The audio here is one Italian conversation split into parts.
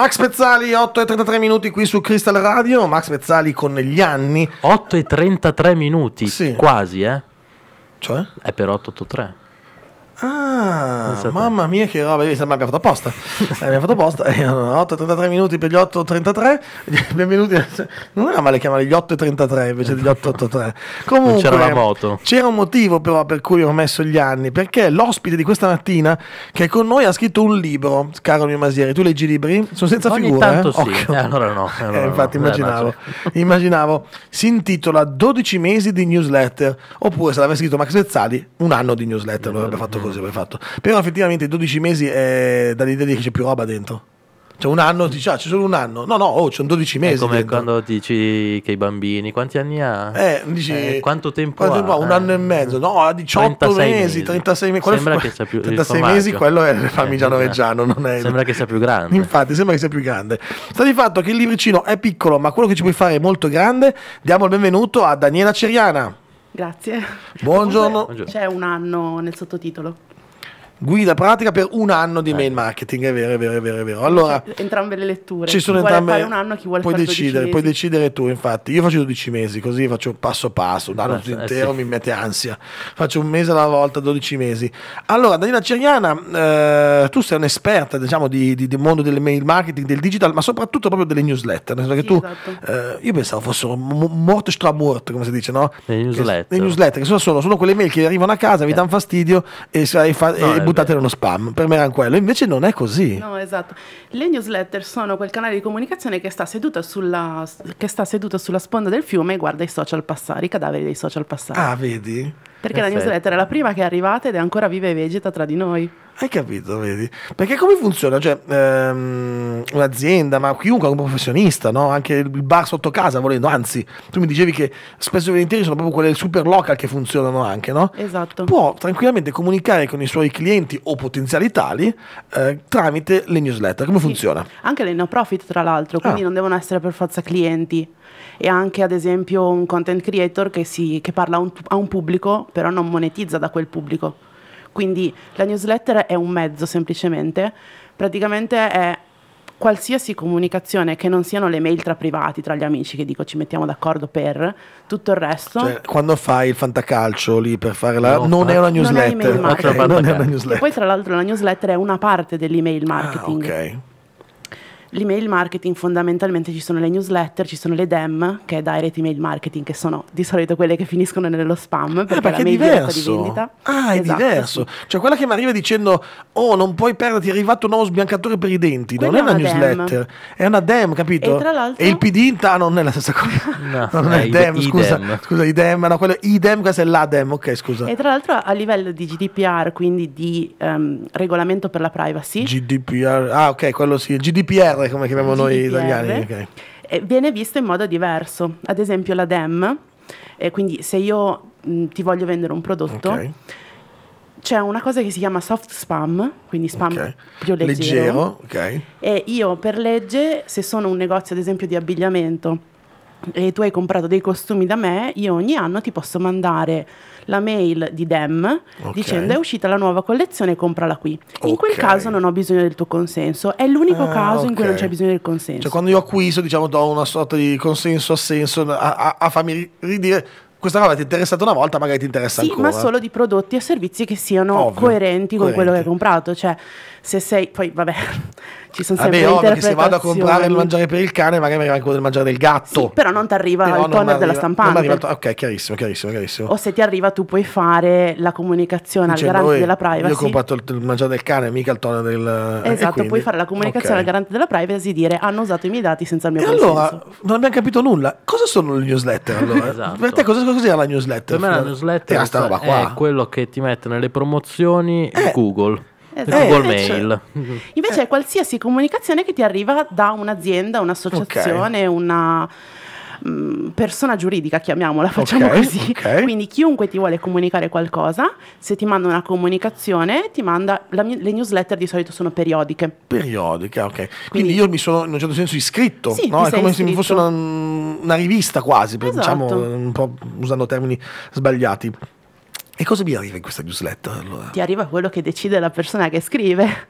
Max Pezzali, 8 e 33 minuti qui su Crystal Radio. Max Pezzali con gli anni. 8 e 33 minuti, sì. quasi, eh? Cioè? È per 883. Ah, mamma mia che roba, Mi sembra abbiamo fatto apposta. Eh, abbiamo fatto apposta, 8.33 eh, minuti per gli 8.33, benvenuti, a... non era male chiamare gli 8.33 invece degli 8.83. Comunque, non c'era la moto. C'era un motivo però per cui ho messo gli anni, perché l'ospite di questa mattina che è con noi ha scritto un libro, caro mio Masieri, tu leggi i libri? Sono senza Ogni figure. Tanto eh? sì, eh, allora no. Eh, allora eh, infatti no. immaginavo, immaginavo, si intitola 12 mesi di newsletter, oppure se l'avesse scritto Max Vezzali, un anno di newsletter, lo avrebbe fatto mm. così così avrei fatto. Però effettivamente 12 mesi è dall'idea di che c'è più roba dentro. C'è cioè, un anno, dici, ah, c'è solo un anno. No, no, oh, c'è un 12 mesi. È come dentro. quando dici che i bambini, quanti anni ha? Eh, dici, eh, quanto tempo quanto ha? Tempo Un eh. anno e mezzo, no, ha 18 mesi, 36 mesi. Sembra che sia più 36 mesi, quello è il parmigiano reggiano, non è... Sembra che sia più grande. Infatti, sembra che sia più grande. Sta di fatto che il libricino è piccolo, ma quello che ci puoi fare è molto grande. Diamo il benvenuto a Daniela Ceriana. Grazie. Buongiorno. C'è un anno nel sottotitolo guida pratica per un anno di eh. mail marketing, è vero, è vero, è vero, è vero. Allora, entrambe le letture, ci sono chi entrambe, vuole fare un anno, chi vuole puoi decidere, puoi decidere tu, infatti. Io faccio 12 mesi, così faccio passo passo, un anno eh, intero sì. mi mette ansia. Faccio un mese alla volta, 12 mesi. Allora, Danina Ceriana, eh, tu sei un'esperta, diciamo, di, di, del mondo del mail marketing, del digital, ma soprattutto proprio delle newsletter, nel senso che tu esatto. Eh, io pensavo fossero morte stramort, come si dice, no? Le newsletter. Che, le newsletter, che sono, sono, quelle mail che arrivano a casa, vi eh. danno fastidio e, e, fa, no, e buttate uno spam. Per me era quello, invece non è così. No, esatto. Le newsletter sono quel canale di comunicazione che sta seduto sulla, sulla, sponda del fiume e guarda i social passare, i cadaveri dei social passare. Ah, vedi? Perché Effetto. la newsletter è la prima che è arrivata ed è ancora viva e vegeta tra di noi. Hai capito, vedi? Perché come funziona? Cioè, ehm, un'azienda, ma chiunque è un professionista, no? Anche il bar sotto casa, volendo. Anzi, tu mi dicevi che spesso e volentieri sono proprio quelle super local che funzionano anche, no? Esatto. Può tranquillamente comunicare con i suoi clienti o potenziali tali eh, tramite le newsletter. Come sì. funziona? Anche le no profit, tra l'altro, quindi ah. non devono essere per forza clienti e anche ad esempio un content creator che, si, che parla un, a un pubblico però non monetizza da quel pubblico. Quindi la newsletter è un mezzo semplicemente, praticamente è qualsiasi comunicazione che non siano le mail tra privati, tra gli amici che dico ci mettiamo d'accordo per tutto il resto. Cioè, quando fai il fantacalcio lì per fare la... No, non, è una newsletter. Non è, okay, non è una newsletter. E poi tra l'altro la newsletter è una parte dell'email ah, marketing. Ah, ok. L'email marketing fondamentalmente ci sono le newsletter, ci sono le DEM, che è direct email marketing, che sono di solito quelle che finiscono nello spam, perché, ah, perché è diverso. di vendita. Ah, è esatto. diverso. Cioè quella che mi arriva dicendo "Oh, non puoi perderti, è arrivato un nuovo sbiancatore per i denti", Quella non è una, una newsletter, dem. è una DEM, capito? E, tra l'altro... e il PD ah, non è la stessa cosa. no, non eh, è il DEM, scusa, idem. scusa, idem, no, quello idem, questa è l'ADEM, ok, scusa. E tra l'altro a livello di GDPR, quindi di um, regolamento per la privacy. GDPR. Ah, ok, quello sì, GDPR GDPR, come chiamiamo GDPR, noi italiani. Okay. Eh, viene visto in modo diverso. Ad esempio la DEM, eh, quindi se io mh, ti voglio vendere un prodotto, okay. c'è una cosa che si chiama soft spam, quindi spam okay. più leggero. leggero okay. E io per legge, se sono un negozio ad esempio di abbigliamento e tu hai comprato dei costumi da me, io ogni anno ti posso mandare la mail di Dem okay. dicendo è uscita la nuova collezione, comprala qui. Okay. In quel caso non ho bisogno del tuo consenso, è l'unico ah, caso okay. in cui non c'è bisogno del consenso. Cioè quando io acquisto, diciamo, do una sorta di consenso assenso a, a, a farmi ridire questa cosa ti è interessata una volta, magari ti interessa sì, ancora. ma solo di prodotti e servizi che siano coerenti, coerenti con quello che hai comprato. Cioè, se sei, poi vabbè, ci sono Vabbè, ovvio che se vado a comprare il mangiare per il cane, magari mi arriva quello del mangiare del gatto. Sì, però non ti arriva il toner della stampante. Arriva, ok, chiarissimo, chiarissimo, chiarissimo. O se ti arriva, tu puoi fare la comunicazione Dicendo, al garante della privacy. Io ho comprato il, il mangiare del cane, mica il toner del. Eh, esatto, puoi fare la comunicazione okay. al garante della privacy e dire hanno usato i miei dati senza il mio e Allora, non abbiamo capito nulla. Cosa sono le newsletter allora? esatto. Per te, cosa, cos'era la newsletter? Per me la newsletter è, roba qua. è quello che ti mette nelle promozioni eh. Google. Esatto. Google Mail. Invece, invece è qualsiasi comunicazione che ti arriva da un'azienda, un'associazione, okay. una mm, persona giuridica, chiamiamola, facciamo okay, così. Okay. Quindi chiunque ti vuole comunicare qualcosa, se ti manda una comunicazione, ti manda la, le newsletter di solito sono periodiche. Periodiche, ok. Quindi, Quindi, io mi sono in un certo senso iscritto, sì, no? È come iscritto. se mi fosse una, una rivista quasi, diciamo, esatto. diciamo, un po' usando termini sbagliati. E cosa mi arriva in questa newsletter? Allora? Ti arriva quello che decide la persona che scrive.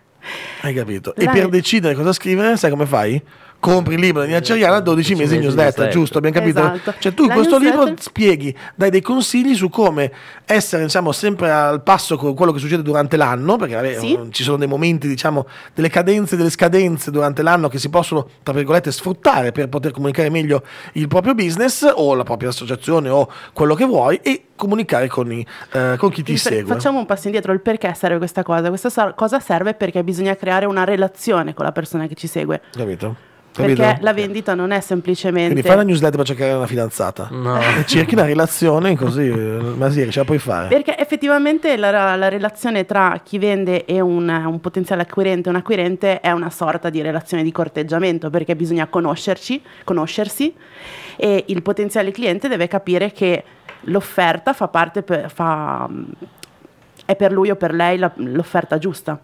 Hai capito? Dai. E per decidere cosa scrivere, sai come fai? compri il libro di Acciaiana a 12 esatto, mesi in newsletter, giusto? Abbiamo capito? Esatto. Cioè tu in questo libro spieghi, dai dei consigli su come essere diciamo, sempre al passo con quello che succede durante l'anno, perché vabbè, sì. ci sono dei momenti, diciamo, delle cadenze, delle scadenze durante l'anno che si possono, tra virgolette, sfruttare per poter comunicare meglio il proprio business o la propria associazione o quello che vuoi e comunicare con, i, eh, con chi ti il, segue. Facciamo un passo indietro, il perché serve questa cosa? Questa cosa serve perché bisogna creare una relazione con la persona che ci segue. Capito? Capito? Perché la vendita non è semplicemente. Quindi fai la newsletter per cercare una fidanzata. No. Cerchi una relazione così, ma sì, ce la puoi fare. Perché effettivamente la, la relazione tra chi vende e un, un potenziale acquirente e un acquirente è una sorta di relazione di corteggiamento, perché bisogna conoscerci, conoscersi e il potenziale cliente deve capire che l'offerta fa parte, per, fa, è per lui o per lei la, l'offerta giusta.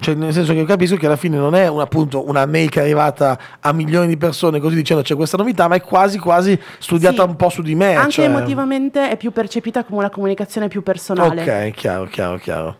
Cioè, nel senso che io capisco che alla fine non è un, appunto una make arrivata a milioni di persone così dicendo c'è questa novità, ma è quasi quasi studiata sì, un po' su di me. Anche cioè... emotivamente è più percepita come una comunicazione più personale. Ok, chiaro, chiaro, chiaro.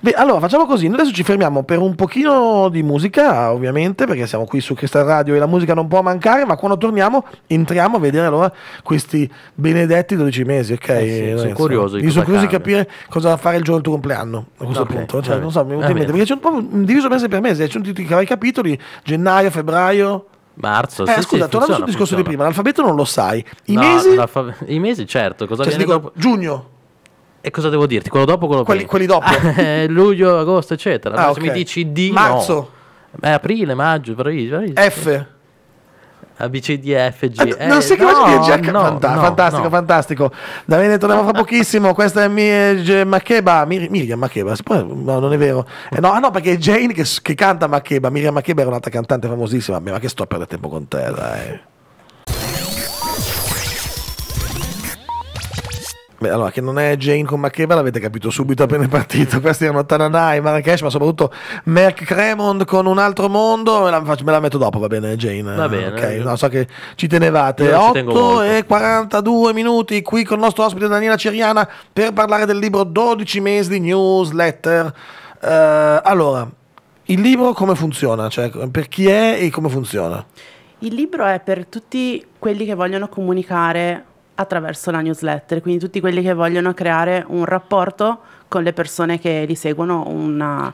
Beh, allora facciamo così, noi adesso ci fermiamo per un pochino di musica, ovviamente, perché siamo qui su Cristal Radio e la musica non può mancare, ma quando torniamo entriamo a vedere allora questi benedetti 12 mesi, ok? Eh sì, sono curioso. Io sono curioso di capire cosa va fare il giorno del tuo compleanno, a questo okay, punto. Cioè, non so, mi eh, perché c'è sono proprio diviso mese per mese, ci sono tutti i capitoli, gennaio, febbraio, Marzo, eh, sì, scusa, sì, tornando sul discorso funziona. di prima, l'alfabeto non lo sai. I no, mesi? I mesi, certo. Cosa cioè, dico, dopo? Giugno. E cosa devo dirti? Quello dopo, quello quelli, quelli dopo. Eh, luglio, agosto, eccetera. Ah, no, okay. Se mi dici di... Marzo. No. Beh, aprile, maggio, Parigi, Parigi. F. ABCDFG. B, C, D, ah, Eh, non si no, Jack? No, Fanta- no, fantastico, no. fantastico. Da bene torniamo fra pochissimo. Questa è Mir- Makeba. Mir- Miriam Makeba. No, non è vero. Eh, no, ah, no, perché è Jane che, che canta Makeba. Miriam Makeba era un'altra cantante famosissima. Ma che sto a perdere tempo con te, dai. Beh, allora, che non è Jane con Makeba l'avete capito subito appena è partito. Questi erano Tananai, Marrakesh, ma soprattutto Merck Cremond con un altro mondo. Me la, me la, metto dopo, va bene, Jane? Va bene. Okay. No, so che ci tenevate. Io 8 ci e 42 minuti qui con il nostro ospite Daniela Ceriana per parlare del libro 12 mesi di newsletter. Uh, allora, il libro come funziona? Cioè, per chi è e come funziona? Il libro è per tutti quelli che vogliono comunicare attraverso la newsletter, quindi tutti quelli che vogliono creare un rapporto con le persone che li seguono, una,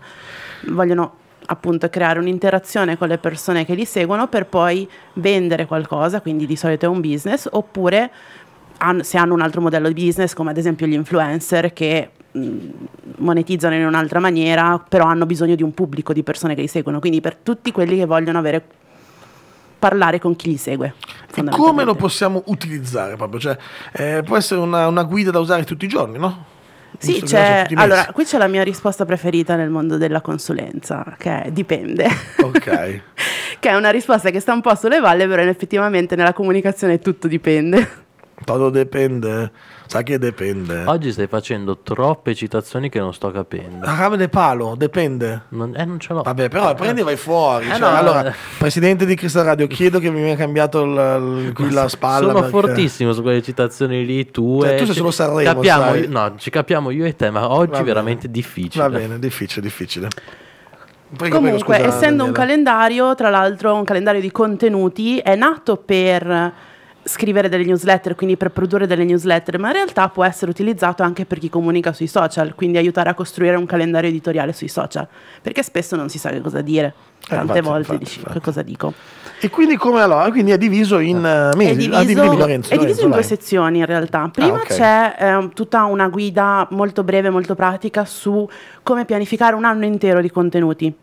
vogliono appunto creare un'interazione con le persone che li seguono per poi vendere qualcosa, quindi di solito è un business, oppure se hanno un altro modello di business come ad esempio gli influencer che monetizzano in un'altra maniera, però hanno bisogno di un pubblico di persone che li seguono, quindi per tutti quelli che vogliono avere parlare con chi li segue. E come lo possiamo utilizzare proprio? Cioè, eh, può essere una, una guida da usare tutti i giorni, no? Sì, allora, qui c'è la mia risposta preferita nel mondo della consulenza, che è dipende. Ok. che è una risposta che sta un po' sulle valle, però effettivamente nella comunicazione tutto dipende. Tutto dipende. Sa che dipende. Oggi stai facendo troppe citazioni che non sto capendo. Ah, rame de palo, dipende. Non, eh, non ce l'ho. Vabbè, però eh, prendi e vai fuori. Eh, cioè, no, allora, no. Eh. presidente di Cristo Radio, chiedo che mi venga cambiato il, il, la spalla. Sono perché... fortissimo su quelle citazioni lì tue. Cioè, tu sei solo Sanremo. Capiamo, no, ci capiamo io e te, ma oggi è veramente difficile. Va bene, difficile, difficile. Prego, Comunque, prego, scusa, essendo Daniela. un calendario, tra l'altro un calendario di contenuti, è nato per scrivere delle newsletter, quindi per produrre delle newsletter, ma in realtà può essere utilizzato anche per chi comunica sui social, quindi aiutare a costruire un calendario editoriale sui social, perché spesso non si sa che cosa dire. Eh, Tante eh, infatti, volte infatti, dici infatti. che cosa dico. E quindi come allora? Quindi è diviso in eh, mesi, è ah, diviso, ah, dimmi, Lorenzo, è diviso in due sezioni in realtà. Ah, Prima ah, okay. c'è eh, tutta una guida molto breve, molto pratica su come pianificare un anno intero di contenuti.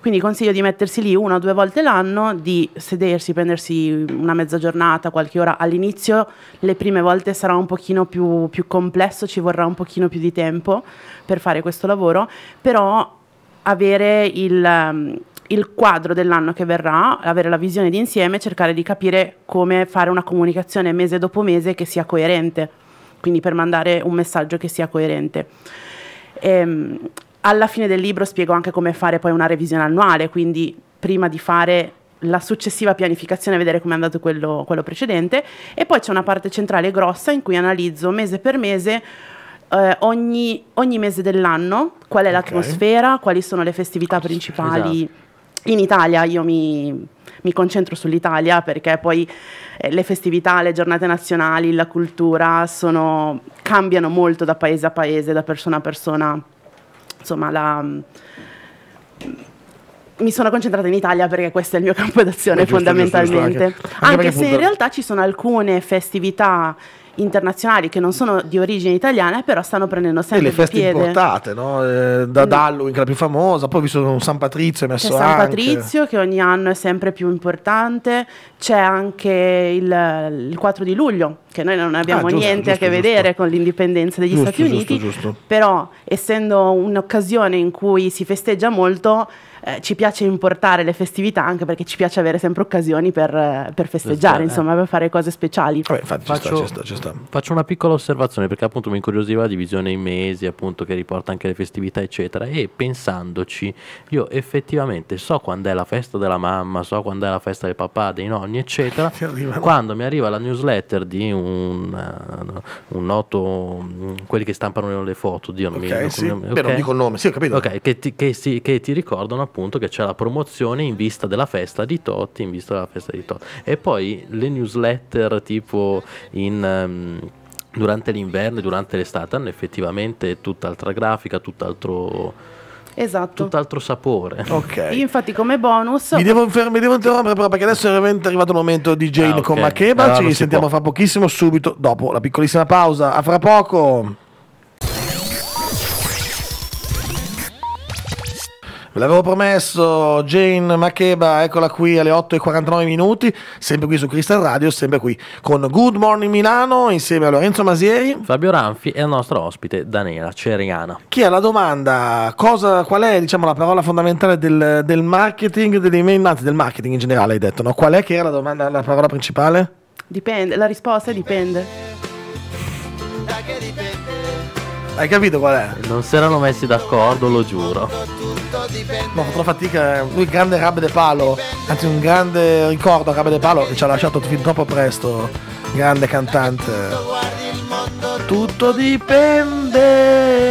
Quindi consiglio di mettersi lì una o due volte l'anno, di sedersi, prendersi una mezza giornata, qualche ora. All'inizio le prime volte sarà un pochino più, più complesso, ci vorrà un pochino più di tempo per fare questo lavoro, però avere il ehm, il quadro dell'anno che verrà, avere la visione d'insieme, cercare di capire come fare una comunicazione mese dopo mese che sia coerente, quindi per mandare un messaggio che sia coerente. Ehm, alla fine del libro spiego anche come fare poi una revisione annuale, quindi prima di fare la successiva pianificazione, vedere come è andato quello, quello precedente, e poi c'è una parte centrale grossa in cui analizzo mese per mese eh, ogni, ogni, mese dell'anno qual è okay. l'atmosfera, quali sono le festività principali. Esatto. In Italia io mi, mi concentro sull'Italia perché poi eh, le festività, le giornate nazionali, la cultura sono, cambiano molto da paese a paese, da persona a persona insomma, la, mm, mi sono concentrata in Italia perché questo è il mio campo d'azione fondamentalmente. Giusto, giusto, anche, anche se in realtà ci sono alcune festività internazionali che non sono di origine italiana, però stanno prendendo sempre piede. E le feste piede. importate, no? eh, da Halloween, che è la più famosa, poi vi sono San Patrizio messo San Patrizio, che ogni anno è sempre più importante, c'è anche il, il, 4 di luglio, che noi non abbiamo ah, giusto, niente giusto, a che giusto. vedere con l'indipendenza degli Stati Uniti, però essendo un'occasione in cui si festeggia molto, eh, ci piace importare le festività anche perché ci piace avere sempre occasioni per, eh, per festeggiare, eh. insomma, per fare cose speciali. Vabbè, infatti, Faccio... ci sta, ci sta, ci sta volta. Faccio una piccola osservazione perché appunto mi incuriosiva la divisione in mesi, appunto che riporta anche le festività, eccetera. E pensandoci, io effettivamente so quando è la festa della mamma, so quando è la festa del papà, dei nonni, eccetera. quando mi arriva la newsletter di un, eh, un noto, quelli che stampano le foto, Dio non okay, mi sì. Nome, okay. Beh, non dico il nome, sì, ho capito. Ok, che ti, che, si, che ti ricordano appunto che c'è la promozione in vista della festa di Totti, in vista della festa di Totti. E poi le newsletter tipo in ehm, Ehm, durante l'inverno e durante l'estate hanno effettivamente tutt'altra grafica, tutt'altro... Esatto. Tutt'altro sapore. Ok. Io infatti come bonus... Mi devo, mi devo interrompere però perché adesso è arrivato il momento di Jane ah, okay. con eh, Makeba, allora ci sentiamo può. fra pochissimo subito dopo la piccolissima pausa. A fra poco! Ve l'avevo promesso, Jane Makeba, eccola qui alle 8.49 minuti, sempre qui su Crystal Radio, sempre qui con Good Morning Milano, insieme a Lorenzo Masieri, Fabio Ranfi e al nostro ospite Daniela Ceriana. Chi ha la domanda, cosa, qual è diciamo, la parola fondamentale del, del marketing, dell'email, anzi del marketing in generale hai detto, no? Qual è che era la, domanda, la parola principale? Dipende, la risposta è dipende. Hai capito qual è? Non si erano messi d'accordo, lo giuro. No, ho fatto fatica. Eh. Lui grande Rabbe De Palo, anzi un grande ricordo a Rabbe De Palo che ci ha lasciato fin troppo presto. Grande cantante. Tutto dipende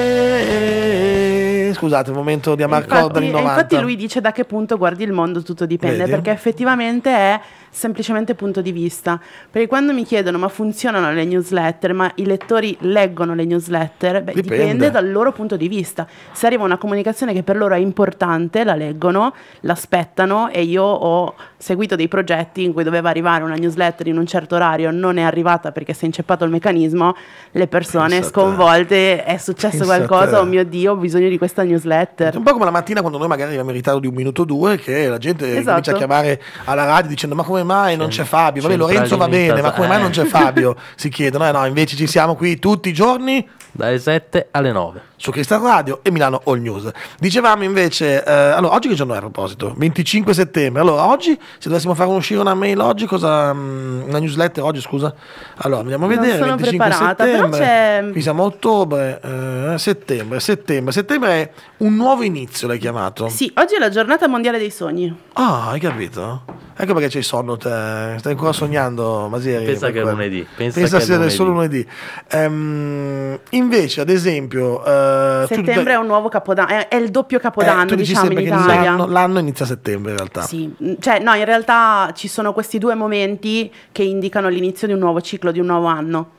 scusate, il momento di Amarcord del 90. Infatti lui dice da che punto guardi il mondo tutto dipende, Vedi? perché effettivamente è semplicemente punto di vista. Perché quando mi chiedono ma funzionano le newsletter, ma i lettori leggono le newsletter, beh, dipende. dipende dal loro punto di vista. Se arriva una comunicazione che per loro è importante, la leggono, l'aspettano e io ho seguito dei progetti in cui doveva arrivare una newsletter in un certo orario, non è arrivata perché si è inceppato il meccanismo, le persone Pensate. sconvolte, è successo Pensate. qualcosa, oh mio Dio, ho bisogno di questa newsletter newsletter. È un po' come la mattina quando noi magari abbiamo in ritardo di un minuto o due, che la gente esatto. comincia a esatto. chiamare alla radio dicendo: Ma come mai c'è, non c'è Fabio? Vabbè, Lorenzo va bene, ma come eh. mai non c'è eh. Fabio? si chiedono, eh no, invece ci siamo qui tutti i giorni dalle 7 alle 9 su Cristal Radio e Milano All News. Dicevamo invece, eh, allora oggi che giorno è a proposito? 25 settembre. Allora oggi se dovessimo fare uscire una mail oggi, cosa, mm, una newsletter oggi, scusa. Allora, andiamo a vedere, non sono 25 settembre. Qui siamo a ottobre, eh, settembre, settembre, settembre è un nuovo inizio l'hai chiamato? Sì, oggi è la giornata mondiale dei sogni. Ah, hai capito? Ecco perché c'hai sonno, te. stai ancora sognando, Masieri. Pensa che è lunedì. Pensa, Pensa che sia lunedì. solo lunedì. Um, invece, ad esempio... Uh, settembre tu... è un nuovo capodanno, è, è il doppio eh, capodanno, eh, diciamo, in Italia. L'anno, l'anno inizia a settembre, in realtà. Sì, mm, cioè, no, in realtà ci sono questi due momenti che indicano l'inizio di un nuovo ciclo, di un nuovo anno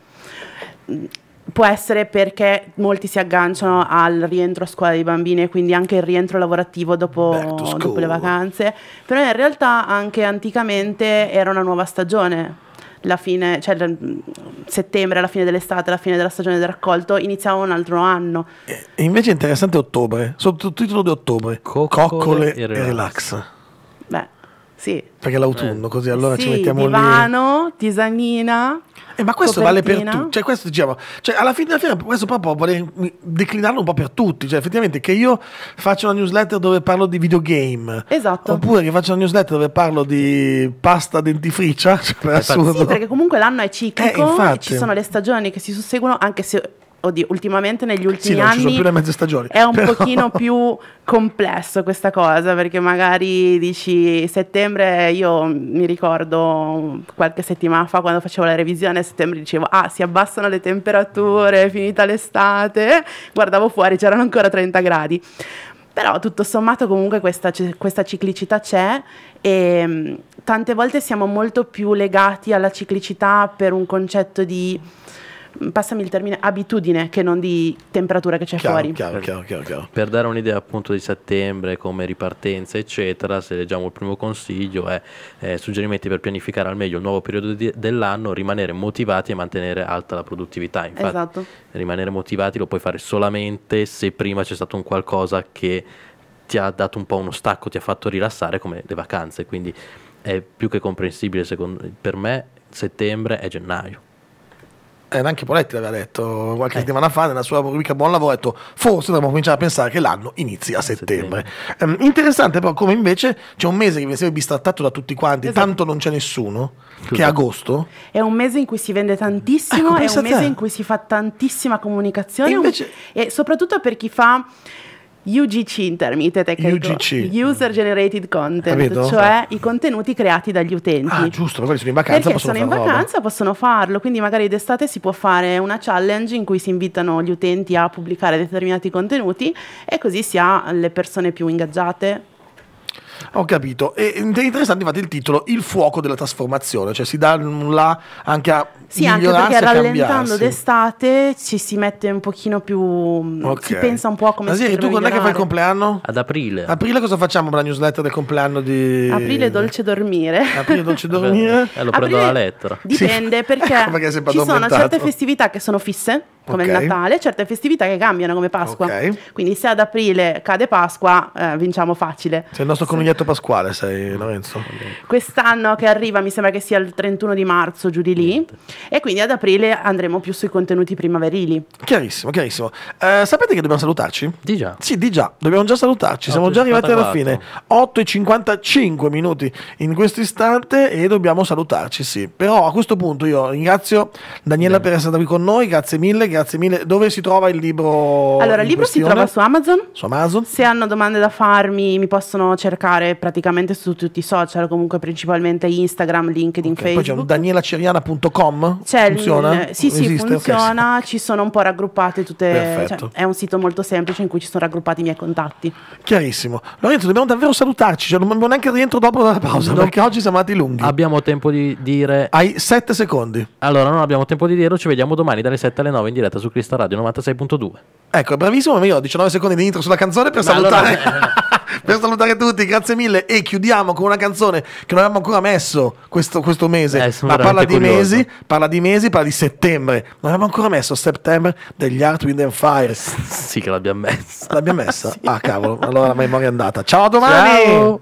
Può essere perché molti si agganciano al rientro a scuola dei bambini e quindi anche il rientro lavorativo dopo, dopo le vacanze, però in realtà anche anticamente era una nuova stagione, la fine, cioè mm, settembre, la fine dell'estate, la fine della stagione del raccolto, iniziava un altro anno. E invece è interessante ottobre, sottotitolo di ottobre, Coccole, Coccole e, relax. e relax. Beh, sì. Perché l'autunno, così allora sì, ci mettiamo divano, lì. tisanina. Eh, ma questo copertina. vale per tutti. Cioè, questo diciamo, cioè, alla fine della fiera, questo proprio vorrei declinarlo un po' per tutti. Cioè, effettivamente, che io faccio una newsletter dove parlo di videogame. Esatto. Oppure che faccio una newsletter dove parlo di pasta dentifricia. Cioè, per assurdo. Sì, perché comunque l'anno è ciclico. Eh, ci sono le stagioni che si susseguono, anche se oddio, ultimamente negli ultimi sì, non anni ci sono più mezze stagioni, è un però... pochino più complesso questa cosa perché magari dici settembre io mi ricordo qualche settimana fa quando facevo la revisione a settembre dicevo ah si abbassano le temperature, finita l'estate, guardavo fuori c'erano ancora 30 gradi però tutto sommato comunque questa, questa, ciclicità c'è e mm, tante volte siamo molto più legati alla ciclicità per un concetto di passami il termine, abitudine che non di temperatura che c'è chiaro, fuori. Chiaro, chiaro, chiaro, chiaro. Per dare un'idea appunto di settembre, come ripartenza, eccetera, se leggiamo il primo consiglio è eh, suggerimenti per pianificare al meglio il nuovo periodo di, dell'anno, rimanere motivati e mantenere alta la produttività. Infatti, esatto. rimanere motivati lo puoi fare solamente se prima c'è stato un qualcosa che ti ha dato un po' uno stacco, ti ha fatto rilassare come le vacanze, quindi è più che comprensibile secondo, per me settembre è gennaio era eh, anche Poletti l'aveva detto qualche eh. settimana fa nella sua rubrica Buon Lavoro, ha detto forse dovremmo cominciare a pensare che l'anno inizi a settembre. settembre. Um, interessante però come invece c'è un mese che viene sempre bistrattato da tutti quanti, esatto. tanto non c'è nessuno, Tutto. che è agosto. È un mese in cui si vende tantissimo, ecco, è un mese in cui si fa tantissima comunicazione e, invece... un... e soprattutto per chi fa UGC in termini tecnici, UGC. User Generated Content, Capito? cioè i contenuti creati dagli utenti. Ah, giusto, magari sono in vacanza, Perché sono in vacanza possono farlo, quindi magari d'estate si può fare una challenge in cui si invitano gli utenti a pubblicare determinati contenuti e così si ha le persone più ingaggiate ho capito. E, mm, è interessante infatti il titolo Il fuoco della trasformazione, cioè si dà un là anche a Sì, anche perché rallentando d'estate ci si mette un pochino più mm, okay. si pensa un po' come si tu quando è che fai il compleanno? Ad aprile. Aprile cosa facciamo per la newsletter del compleanno di Aprile dolce dormire. Aprile dolce dormire. eh, lo prendo la lettera. Dipende sì. perché, perché ci aumentato. sono certe festività che sono fisse come okay. il Natale, certe festività che cambiano come Pasqua. Okay. Quindi se ad aprile cade Pasqua, eh, vinciamo facile. Se il nostro se Mugnato Pasquale sei Lorenzo? Quest'anno che arriva mi sembra che sia il 31 di marzo, giù di lì, e quindi ad aprile andremo più sui contenuti primaverili. Chiarissimo, chiarissimo. Eh, sapete che dobbiamo salutarci? Di già. Sì, di già, dobbiamo già salutarci, siamo già arrivati alla fine. 8 e 55 minuti in questo istante e dobbiamo salutarci, sì. Però a questo punto io ringrazio Daniela Bene. per essere stata qui con noi, grazie mille, grazie mille. Dove si trova il libro? Allora, il libro questione? si trova su Amazon. Su Amazon. Se hanno domande da farmi mi possono cercare trovare praticamente su tutti i social, comunque principalmente Instagram, LinkedIn, okay, Facebook. Poi c'è un danielaceriana.com? Funziona? sì, sì, Esiste? funziona, okay. ci sono un po' raggruppate tutte, cioè, è un sito molto semplice in cui ci sono raggruppati i miei contatti. Chiarissimo. Lorenzo, dobbiamo davvero salutarci, cioè non abbiamo neanche il rientro dopo la pausa, no. perché oggi siamo andati lunghi. Abbiamo tempo di dire... Hai sette secondi. Allora, non abbiamo tempo di dirlo, ci vediamo domani dalle 7 alle 9 in diretta su Crista Radio 96.2. Ecco, bravissimo, Ma io ho 19 secondi di intro sulla canzone per Ma salutare. Allora... per salutare tutti, grazie mille. E chiudiamo con una canzone che non abbiamo ancora messo questo, questo mese. Eh, ma parla di, mesi, parla di mesi, parla di settembre. Non abbiamo ancora messo settembre degli Art Wind and Fire. sì, che l'abbiamo messa. L'abbiamo messa? sì. Ah, cavolo, allora la memoria è andata. Ciao a domani! Ciao.